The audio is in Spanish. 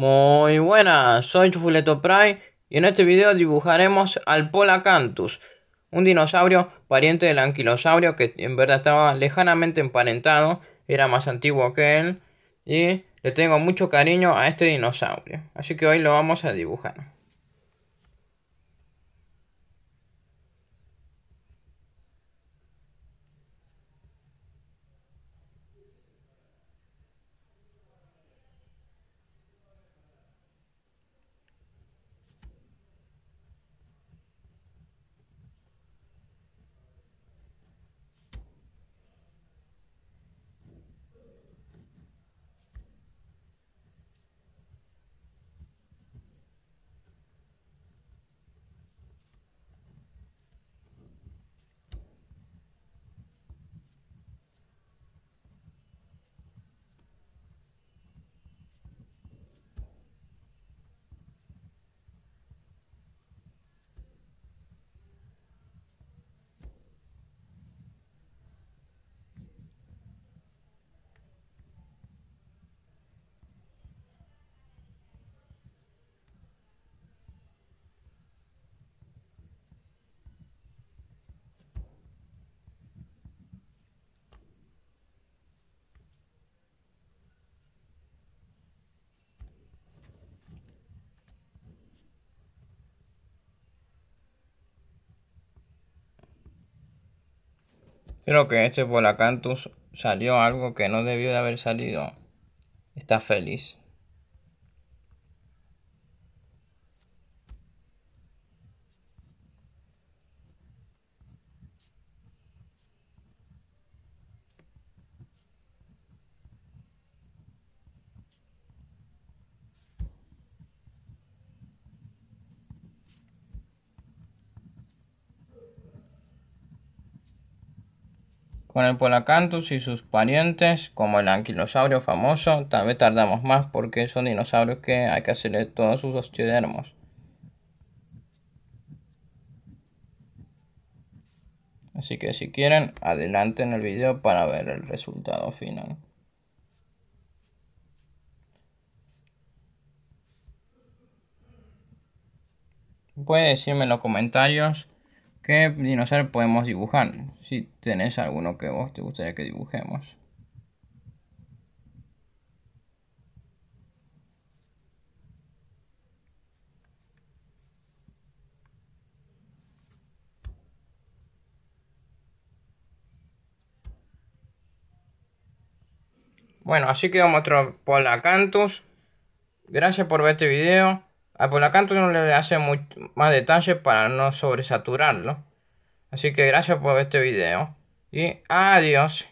Muy buenas, soy Chufuleto Prime y en este video dibujaremos al Polacanthus, un dinosaurio pariente del anquilosaurio que en verdad estaba lejanamente emparentado, era más antiguo que él y le tengo mucho cariño a este dinosaurio, así que hoy lo vamos a dibujar. Creo que este Polacantus salió algo que no debió de haber salido. Está feliz. Con el Polacanthus y sus parientes, como el anquilosaurio famoso, tal vez tardamos más porque son dinosaurios que hay que hacerle todos sus osteodermos. Así que si quieren, adelante en el video para ver el resultado final. Puede decirme en los comentarios ¿Qué dinosaurio podemos dibujar? Si tenés alguno que vos te gustaría que dibujemos. Bueno, así quedó nuestro Polacanthus. Gracias por ver este video. Ah, pues a Polacanto no le hace mucho más detalles para no sobresaturarlo. Así que gracias por este video. Y adiós.